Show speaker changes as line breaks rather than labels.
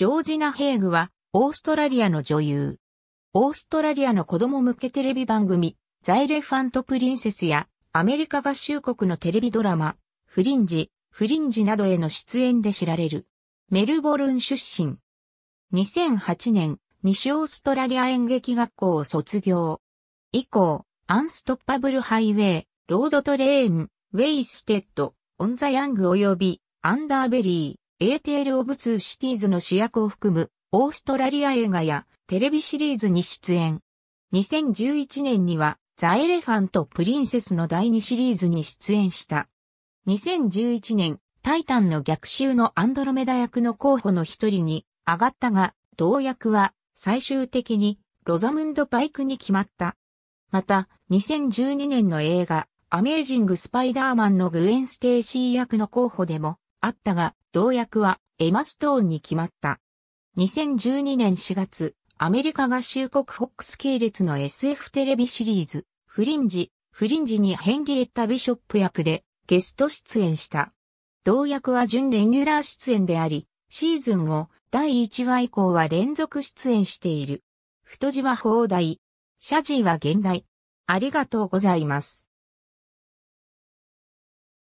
ジョージナ・ヘ
ーグは、オーストラリアの女優。オーストラリアの子供向けテレビ番組、ザイレファント・プリンセスや、アメリカ合衆国のテレビドラマ、フリンジ、フリンジなどへの出演で知られる。メルボルン出身。2008年、西オーストラリア演劇学校を卒業。以降、アンストッパブルハイウェイ、ロードトレーン、ウェイステッド、オンザヤング及び、アンダーベリー。エーテール・オブ・ツー・シティーズの主役を含む、オーストラリア映画やテレビシリーズに出演。2011年には、ザ・エレファント・プリンセスの第2シリーズに出演した。2011年、タイタンの逆襲のアンドロメダ役の候補の一人に上がったが、同役は最終的にロザムンド・パイクに決まった。また、2012年の映画、アメージング・スパイダーマンのグエン・ステーシー役の候補でもあったが、同役はエマ・ストーンに決まった。2012年4月、アメリカ合衆国ックス系列の SF テレビシリーズ、フリンジ、フリンジにヘンリエッタ・ビショップ役でゲスト出演した。同役は準レギュラー出演であり、シーズン後、第1話以降は連続出演している。太字は放題。謝ーは現代。
ありがとうございます。